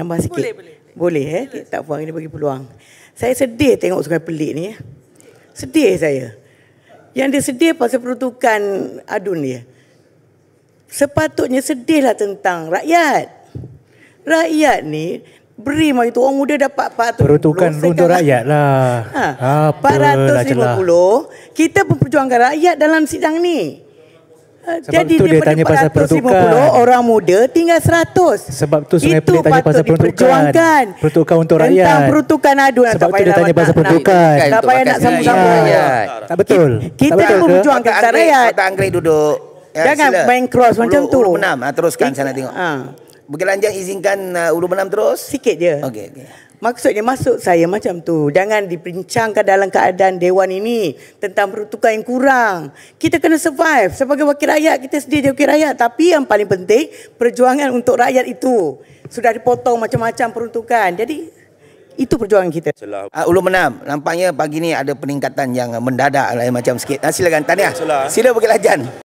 Tambah sikit. Boleh, boleh. Boleh, eh? Tak puan, ini bagi peluang. Saya sedih tengok sungai pelik ni. Eh. Sedih saya. Yang dia sedih pasal peruntukan adun dia. Sepatutnya sedihlah tentang rakyat. Rakyat ni beri mah itu orang muda dapat 400. Peruntukan untuk rakyat lah. Ha, 450. Lah kita pun perjuangkan rakyat dalam sidang ni. Sebab Jadi tu dia tanya pasal peruntukan. orang muda tinggal 100. Sebab tu Sungai Pelik tanya pasal peruntukan. Peruntukan untuk rakyat. Tentang peruntukan aduan. Sebab tu dia tanya pasal peruntukan. Tak payah nak sama-sama. Tak betul. Kita pun berjuangkan kat rakyat. Tak anggrek duduk. Ya, Jangan main cross macam tu. Ha, teruskan sana tengok. Ha bergelanjang izinkan uh, ulu benam terus? Sikit je. Okay. okey. Maksudnya masuk saya macam tu. Jangan diperincangkan dalam keadaan dewan ini tentang perutukan yang kurang. Kita kena survive sebagai wakil rakyat. Kita sedia jadi wakil rakyat. Tapi yang paling penting perjuangan untuk rakyat itu. Sudah dipotong macam-macam perutukan. Jadi itu perjuangan kita. Uh, Ulu menam, nampaknya pagi ini ada peningkatan yang mendadak lah, macam sikit. Nah, silakan Tania, sila Bukit Lajan.